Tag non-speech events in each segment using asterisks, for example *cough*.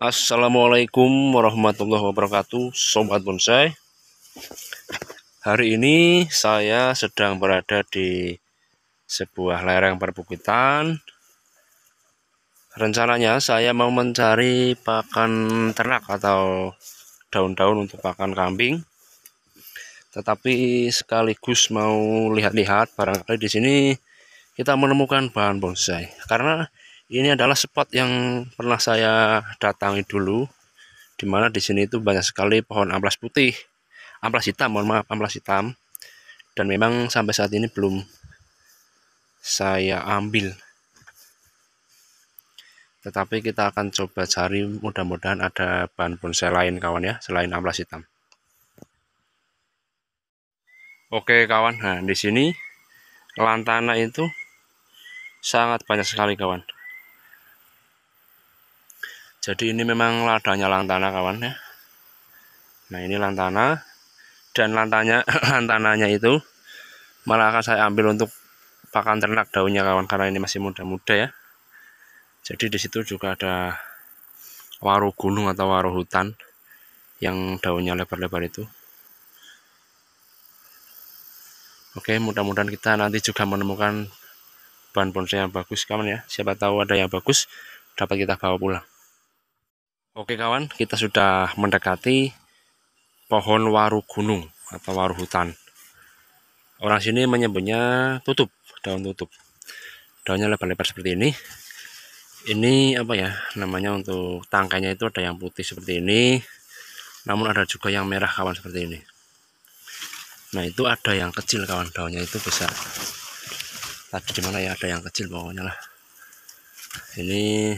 Assalamualaikum warahmatullahi wabarakatuh Sobat Bonsai Hari ini saya sedang berada di sebuah lereng perbukitan Rencananya saya mau mencari pakan ternak atau daun-daun untuk pakan kambing Tetapi sekaligus mau lihat-lihat barangkali di sini kita menemukan bahan bonsai Karena ini adalah spot yang pernah saya datangi dulu dimana di sini itu banyak sekali pohon amplas putih amplas hitam mohon maaf amplas hitam dan memang sampai saat ini belum saya ambil tetapi kita akan coba cari mudah-mudahan ada bahan bonsai lain kawan ya selain amplas hitam oke kawan nah di sini lantana itu sangat banyak sekali kawan jadi ini memang ladangnya lantana kawan ya nah ini lantana dan lantanya *clears throat* lantananya itu malah akan saya ambil untuk pakan ternak daunnya kawan karena ini masih muda-muda ya jadi di situ juga ada waru gunung atau waru hutan yang daunnya lebar-lebar itu oke mudah-mudahan kita nanti juga menemukan bahan bonsai yang bagus kawan ya siapa tahu ada yang bagus dapat kita bawa pulang Oke kawan, kita sudah mendekati pohon waru gunung atau waru hutan. Orang sini menyebutnya tutup, daun tutup. Daunnya lebar-lebar seperti ini. Ini apa ya, namanya untuk tangkainya itu ada yang putih seperti ini. Namun ada juga yang merah kawan seperti ini. Nah itu ada yang kecil kawan, daunnya itu besar. Tadi dimana ya, ada yang kecil pokoknya lah. Ini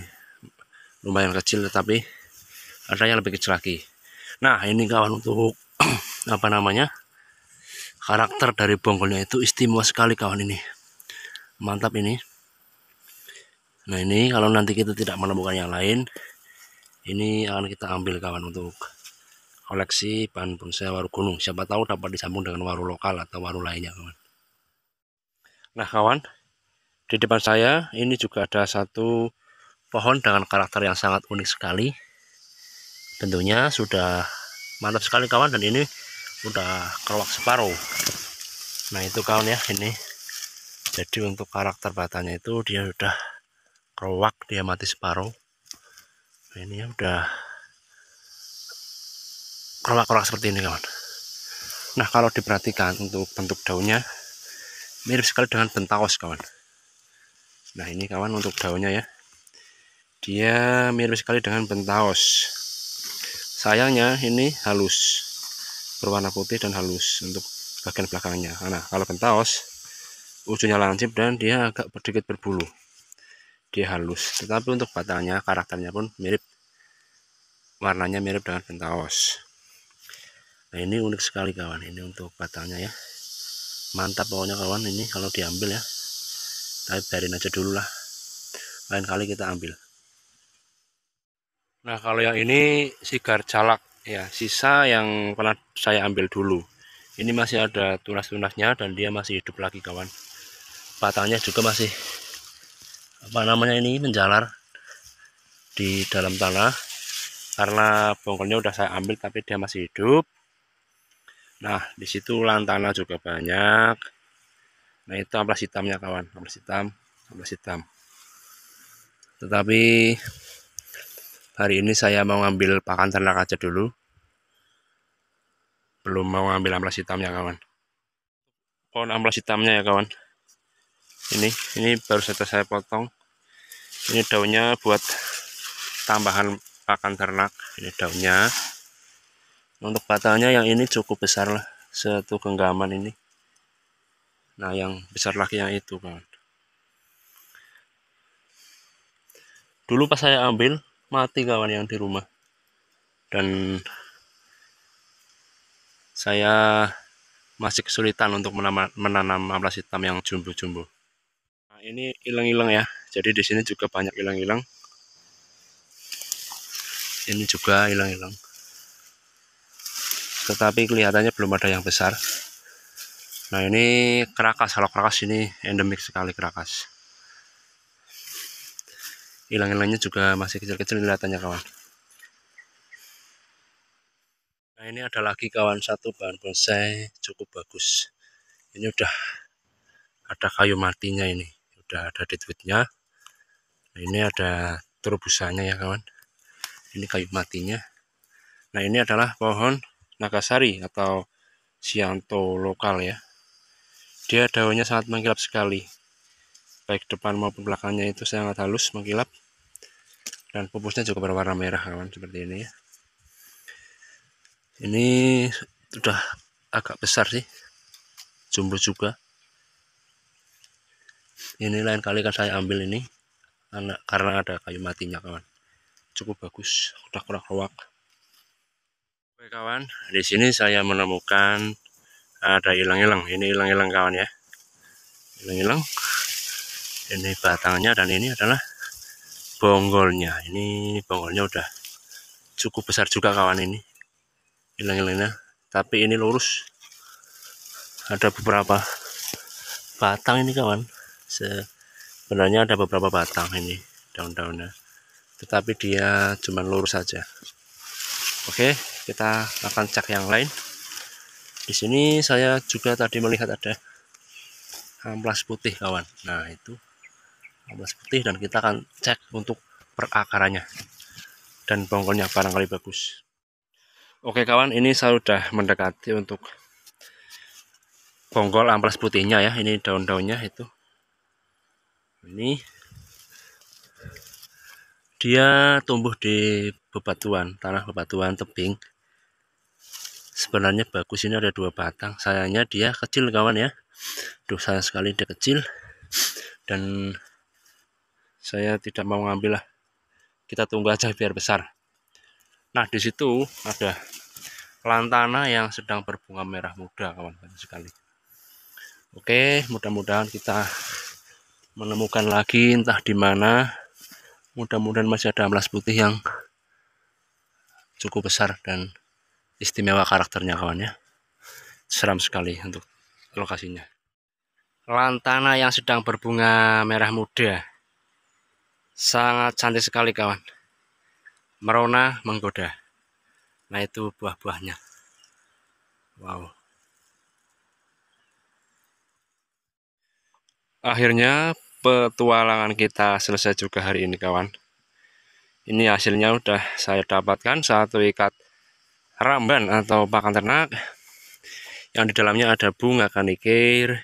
lumayan kecil tetapi ada yang lebih kecil lagi nah ini kawan untuk *clears throat* apa namanya karakter dari bonggolnya itu istimewa sekali kawan ini mantap ini nah ini kalau nanti kita tidak menemukan yang lain ini akan kita ambil kawan untuk koleksi bahan bonsai waru gunung siapa tahu dapat disambung dengan waru lokal atau waru lainnya kawan nah kawan di depan saya ini juga ada satu pohon dengan karakter yang sangat unik sekali tentunya sudah mantap sekali kawan dan ini udah keluak separuh nah itu kawan ya ini jadi untuk karakter batanya itu dia udah keluak dia mati separuh nah, ini ya udah keluak-keluak seperti ini kawan nah kalau diperhatikan untuk bentuk daunnya mirip sekali dengan bentaos kawan nah ini kawan untuk daunnya ya dia mirip sekali dengan bentaos sayangnya ini halus berwarna putih dan halus untuk bagian belakangnya karena kalau pentaos ujungnya lancip dan dia agak sedikit berbulu dia halus tetapi untuk batangnya karakternya pun mirip warnanya mirip dengan pentaos nah ini unik sekali kawan ini untuk batangnya ya mantap pokoknya kawan ini kalau diambil ya tapi biarin aja dulu lah lain kali kita ambil Nah kalau yang ini sigar jalak ya sisa yang pernah saya ambil dulu. Ini masih ada tunas-tunasnya dan dia masih hidup lagi kawan. Batangnya juga masih apa namanya ini menjalar di dalam tanah karena bongkolnya udah saya ambil tapi dia masih hidup. Nah disitu lantana juga banyak. Nah itu amplas hitamnya kawan, amplas hitam, amplas hitam. Tetapi Hari ini saya mau ngambil pakan ternak aja dulu. Belum mau ngambil amplas hitamnya kawan. Pohon amplas hitamnya ya kawan. Ini ini baru saja saya potong. Ini daunnya buat tambahan pakan ternak. Ini daunnya. Untuk batangnya yang ini cukup besar lah. Satu genggaman ini. Nah yang besar lagi yang itu kawan. Dulu pas saya ambil mati kawan yang di rumah dan saya masih kesulitan untuk menanam, menanam amplas hitam yang jumbo-jumbo nah, ini ilang-ilang ya jadi di sini juga banyak ilang-ilang ini juga hilang-hilang tetapi kelihatannya belum ada yang besar nah ini kerakas kalau kerakas ini endemik sekali kerakas ilang-ilangnya juga masih kecil-kecil kelihatannya kawan nah ini ada lagi kawan satu bahan bonsai cukup bagus ini udah ada kayu matinya ini udah ada deadwoodnya nah, ini ada terobusanya ya kawan ini kayu matinya nah ini adalah pohon nagasari atau sianto lokal ya dia daunnya sangat mengkilap sekali baik depan maupun belakangnya itu sangat halus mengkilap dan pupusnya juga berwarna merah kawan seperti ini ya ini sudah agak besar sih jumbo juga ini lain kali kan saya ambil ini karena ada kayu matinya kawan cukup bagus udah kurang kawak Oke kawan di sini saya menemukan ada hilang-hilang ini hilang-hilang kawan ya hilang-hilang ini batangnya dan ini adalah bonggolnya ini bonggolnya udah cukup besar juga kawan ini hilang-hilangnya tapi ini lurus ada beberapa batang ini kawan sebenarnya ada beberapa batang ini daun-daunnya tetapi dia cuma lurus saja oke kita akan cek yang lain di sini saya juga tadi melihat ada amplas putih kawan nah itu ada putih dan kita akan cek untuk perakarannya dan bongkolnya barangkali bagus oke kawan ini saya sudah mendekati untuk bongkol amplas putihnya ya ini daun-daunnya itu ini dia tumbuh di bebatuan tanah bebatuan tebing sebenarnya bagus ini ada dua batang sayangnya dia kecil kawan ya dosa sekali dia kecil dan saya tidak mau ngambil lah kita tunggu aja biar besar nah di situ ada lantana yang sedang berbunga merah muda kawan-kawan sekali oke mudah-mudahan kita menemukan lagi entah di mana mudah-mudahan masih ada amplas putih yang cukup besar dan istimewa karakternya kawan ya seram sekali untuk lokasinya lantana yang sedang berbunga merah muda sangat cantik sekali kawan merona menggoda nah itu buah-buahnya wow akhirnya petualangan kita selesai juga hari ini kawan ini hasilnya udah saya dapatkan satu ikat ramban atau pakan ternak yang di dalamnya ada bunga kanikir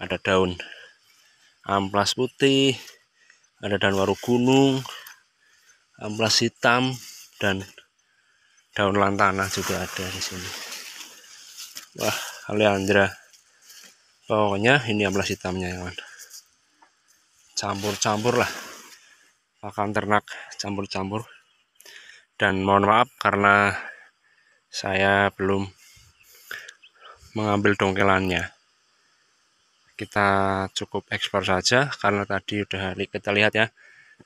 ada daun amplas putih, ada daun waru gunung, amplas hitam, dan daun lantana juga ada di sini. Wah, Alejandra, Pokoknya ini amplas hitamnya ya, Campur-campur lah. Pakan ternak campur-campur. Dan mohon maaf karena saya belum mengambil dongkelannya kita cukup ekspor saja karena tadi udah kita lihat ya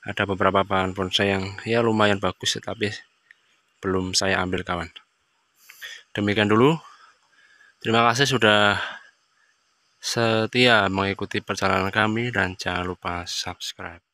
ada beberapa bahan bonsai yang ya lumayan bagus tetapi belum saya ambil kawan demikian dulu terima kasih sudah setia mengikuti perjalanan kami dan jangan lupa subscribe